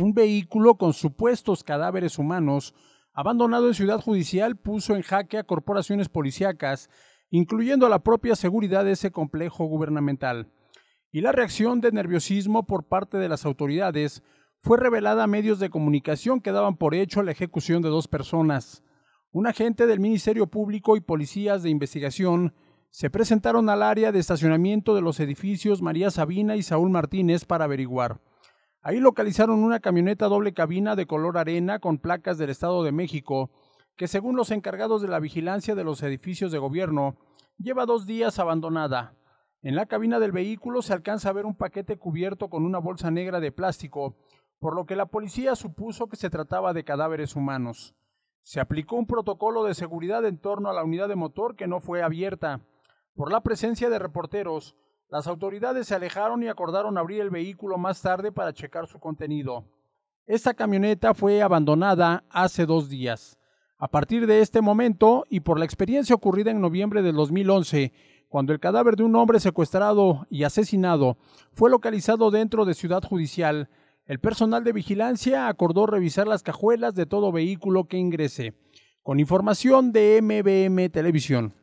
un vehículo con supuestos cadáveres humanos abandonado en Ciudad Judicial puso en jaque a corporaciones policíacas, incluyendo a la propia seguridad de ese complejo gubernamental. Y la reacción de nerviosismo por parte de las autoridades fue revelada a medios de comunicación que daban por hecho la ejecución de dos personas. Un agente del Ministerio Público y policías de investigación se presentaron al área de estacionamiento de los edificios María Sabina y Saúl Martínez para averiguar. Ahí localizaron una camioneta doble cabina de color arena con placas del Estado de México, que según los encargados de la vigilancia de los edificios de gobierno, lleva dos días abandonada. En la cabina del vehículo se alcanza a ver un paquete cubierto con una bolsa negra de plástico, por lo que la policía supuso que se trataba de cadáveres humanos. Se aplicó un protocolo de seguridad en torno a la unidad de motor que no fue abierta. Por la presencia de reporteros, las autoridades se alejaron y acordaron abrir el vehículo más tarde para checar su contenido. Esta camioneta fue abandonada hace dos días. A partir de este momento y por la experiencia ocurrida en noviembre de 2011, cuando el cadáver de un hombre secuestrado y asesinado fue localizado dentro de Ciudad Judicial, el personal de vigilancia acordó revisar las cajuelas de todo vehículo que ingrese. Con información de MBM Televisión.